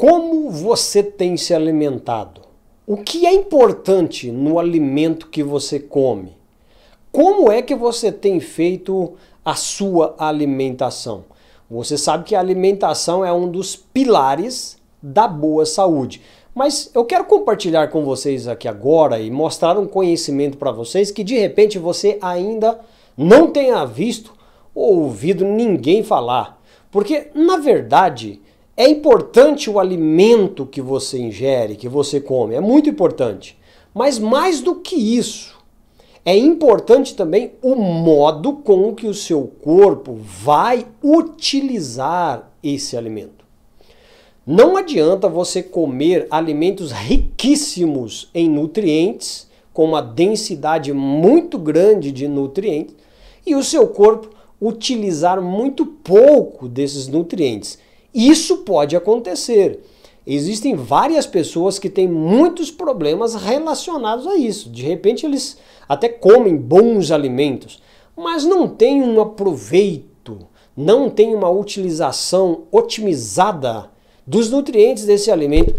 Como você tem se alimentado? O que é importante no alimento que você come? Como é que você tem feito a sua alimentação? Você sabe que a alimentação é um dos pilares da boa saúde. Mas eu quero compartilhar com vocês aqui agora e mostrar um conhecimento para vocês que de repente você ainda não tenha visto ou ouvido ninguém falar. Porque, na verdade, é importante o alimento que você ingere, que você come, é muito importante. Mas mais do que isso, é importante também o modo com que o seu corpo vai utilizar esse alimento. Não adianta você comer alimentos riquíssimos em nutrientes, com uma densidade muito grande de nutrientes, e o seu corpo utilizar muito pouco desses nutrientes isso pode acontecer. Existem várias pessoas que têm muitos problemas relacionados a isso. De repente, eles até comem bons alimentos, mas não tem um aproveito, não tem uma utilização otimizada dos nutrientes desse alimento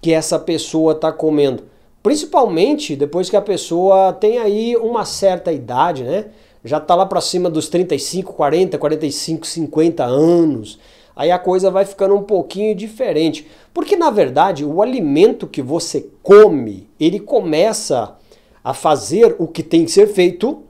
que essa pessoa está comendo. Principalmente depois que a pessoa tem aí uma certa idade, né? Já está lá para cima dos 35, 40, 45, 50 anos aí a coisa vai ficando um pouquinho diferente. Porque na verdade, o alimento que você come, ele começa a fazer o que tem que ser feito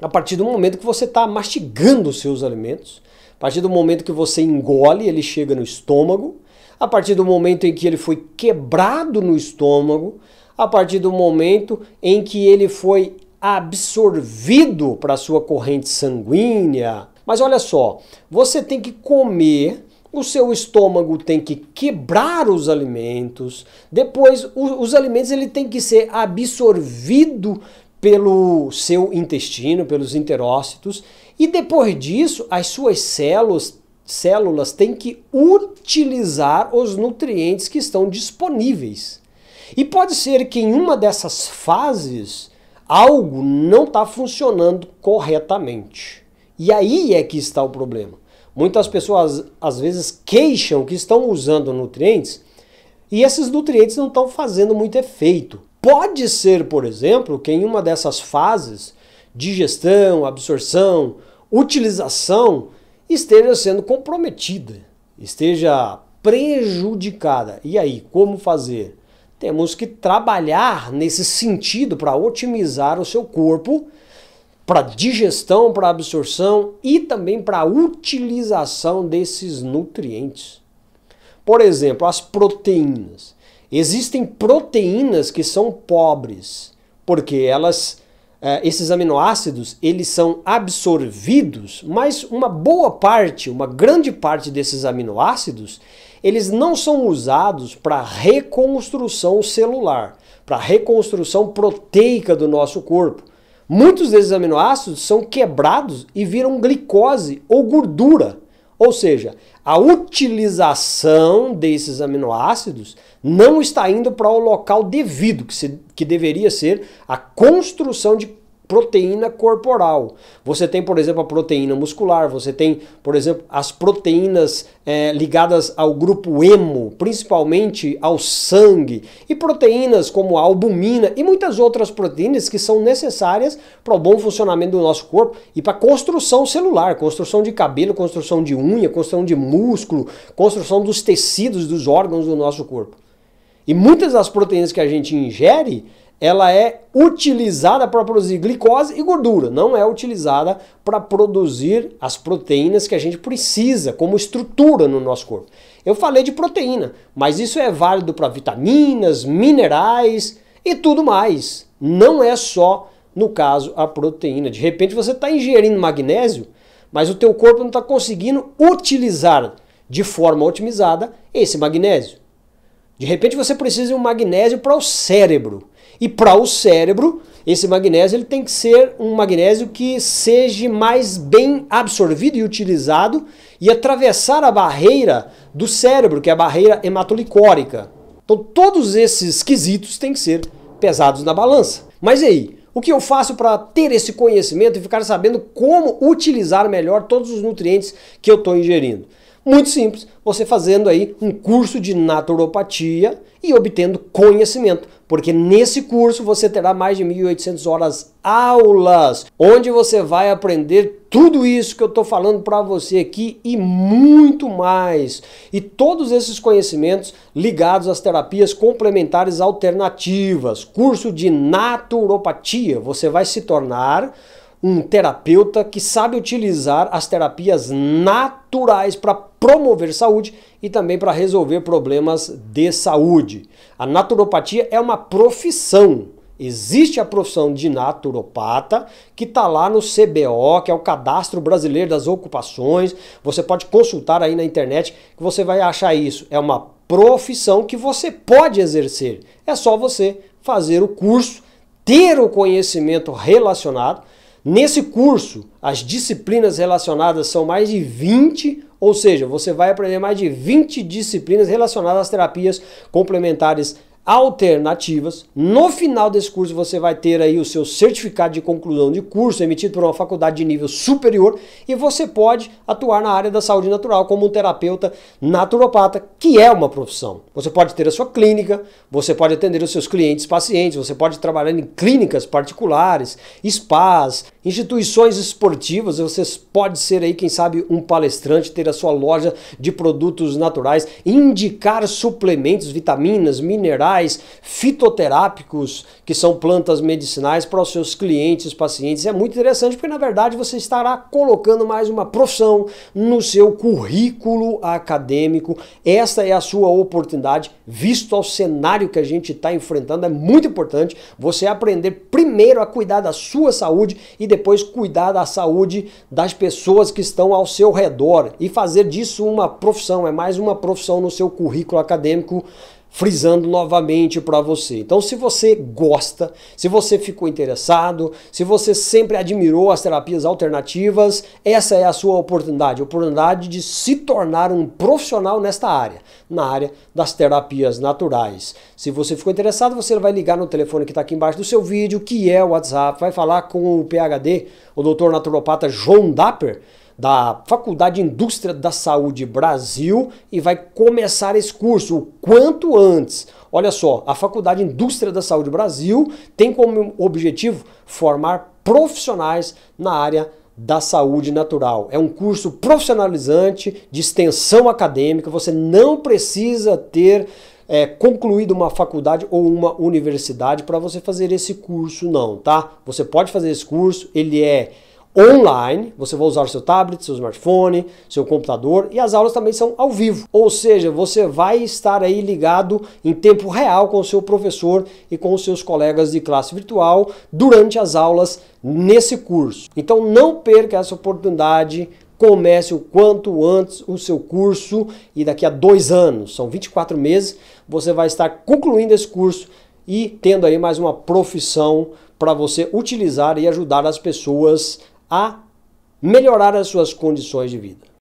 a partir do momento que você está mastigando os seus alimentos, a partir do momento que você engole, ele chega no estômago, a partir do momento em que ele foi quebrado no estômago, a partir do momento em que ele foi absorvido para sua corrente sanguínea, mas olha só, você tem que comer o seu estômago tem que quebrar os alimentos, depois o, os alimentos ele tem que ser absorvido pelo seu intestino, pelos enterócitos, e depois disso as suas células, células têm que utilizar os nutrientes que estão disponíveis. E pode ser que em uma dessas fases algo não está funcionando corretamente. E aí é que está o problema. Muitas pessoas às vezes queixam que estão usando nutrientes e esses nutrientes não estão fazendo muito efeito. Pode ser, por exemplo, que em uma dessas fases, digestão, absorção, utilização, esteja sendo comprometida, esteja prejudicada. E aí, como fazer? Temos que trabalhar nesse sentido para otimizar o seu corpo para digestão, para absorção e também para utilização desses nutrientes. Por exemplo, as proteínas. Existem proteínas que são pobres, porque elas eh, esses aminoácidos eles são absorvidos, mas uma boa parte, uma grande parte desses aminoácidos, eles não são usados para reconstrução celular, para reconstrução proteica do nosso corpo. Muitos desses aminoácidos são quebrados e viram glicose ou gordura. Ou seja, a utilização desses aminoácidos não está indo para o local devido, que, se, que deveria ser a construção de proteína corporal. Você tem, por exemplo, a proteína muscular, você tem, por exemplo, as proteínas é, ligadas ao grupo hemo, principalmente ao sangue, e proteínas como a albumina e muitas outras proteínas que são necessárias para o bom funcionamento do nosso corpo e para a construção celular, construção de cabelo, construção de unha, construção de músculo, construção dos tecidos, dos órgãos do nosso corpo. E muitas das proteínas que a gente ingere, ela é utilizada para produzir glicose e gordura, não é utilizada para produzir as proteínas que a gente precisa como estrutura no nosso corpo. Eu falei de proteína, mas isso é válido para vitaminas, minerais e tudo mais. Não é só, no caso, a proteína. De repente você está ingerindo magnésio, mas o teu corpo não está conseguindo utilizar de forma otimizada esse magnésio. De repente você precisa de um magnésio para o cérebro. E para o cérebro, esse magnésio ele tem que ser um magnésio que seja mais bem absorvido e utilizado e atravessar a barreira do cérebro, que é a barreira hematolicórica. Então todos esses quesitos têm que ser pesados na balança. Mas e aí, o que eu faço para ter esse conhecimento e ficar sabendo como utilizar melhor todos os nutrientes que eu estou ingerindo? Muito simples, você fazendo aí um curso de naturopatia e obtendo conhecimento, porque nesse curso você terá mais de 1.800 horas aulas, onde você vai aprender tudo isso que eu estou falando para você aqui e muito mais. E todos esses conhecimentos ligados às terapias complementares alternativas, curso de naturopatia, você vai se tornar um terapeuta que sabe utilizar as terapias naturais para promover saúde e também para resolver problemas de saúde. A naturopatia é uma profissão. Existe a profissão de naturopata que está lá no CBO, que é o Cadastro Brasileiro das Ocupações. Você pode consultar aí na internet que você vai achar isso. É uma profissão que você pode exercer. É só você fazer o curso, ter o conhecimento relacionado. Nesse curso, as disciplinas relacionadas são mais de 20 ou seja, você vai aprender mais de 20 disciplinas relacionadas às terapias complementares alternativas. No final desse curso você vai ter aí o seu certificado de conclusão de curso emitido por uma faculdade de nível superior e você pode atuar na área da saúde natural como um terapeuta naturopata, que é uma profissão. Você pode ter a sua clínica, você pode atender os seus clientes, pacientes, você pode trabalhar em clínicas particulares, spas, instituições esportivas, você pode ser aí quem sabe um palestrante, ter a sua loja de produtos naturais, indicar suplementos, vitaminas, minerais minerais, fitoterápicos, que são plantas medicinais para os seus clientes, pacientes. É muito interessante porque, na verdade, você estará colocando mais uma profissão no seu currículo acadêmico. Esta é a sua oportunidade, visto ao cenário que a gente está enfrentando. É muito importante você aprender primeiro a cuidar da sua saúde e depois cuidar da saúde das pessoas que estão ao seu redor e fazer disso uma profissão. É mais uma profissão no seu currículo acadêmico frisando novamente para você. Então, se você gosta, se você ficou interessado, se você sempre admirou as terapias alternativas, essa é a sua oportunidade, oportunidade de se tornar um profissional nesta área, na área das terapias naturais. Se você ficou interessado, você vai ligar no telefone que está aqui embaixo do seu vídeo, que é o WhatsApp, vai falar com o PhD, o Dr. Naturopata João Dapper, da Faculdade de Indústria da Saúde Brasil e vai começar esse curso o quanto antes. Olha só, a Faculdade de Indústria da Saúde Brasil tem como objetivo formar profissionais na área da saúde natural. É um curso profissionalizante de extensão acadêmica, você não precisa ter é, concluído uma faculdade ou uma universidade para você fazer esse curso, não, tá? Você pode fazer esse curso, ele é online, você vai usar o seu tablet, seu smartphone, seu computador e as aulas também são ao vivo. Ou seja, você vai estar aí ligado em tempo real com o seu professor e com os seus colegas de classe virtual durante as aulas nesse curso. Então não perca essa oportunidade comece o quanto antes o seu curso e daqui a dois anos, são 24 meses, você vai estar concluindo esse curso e tendo aí mais uma profissão para você utilizar e ajudar as pessoas a melhorar as suas condições de vida.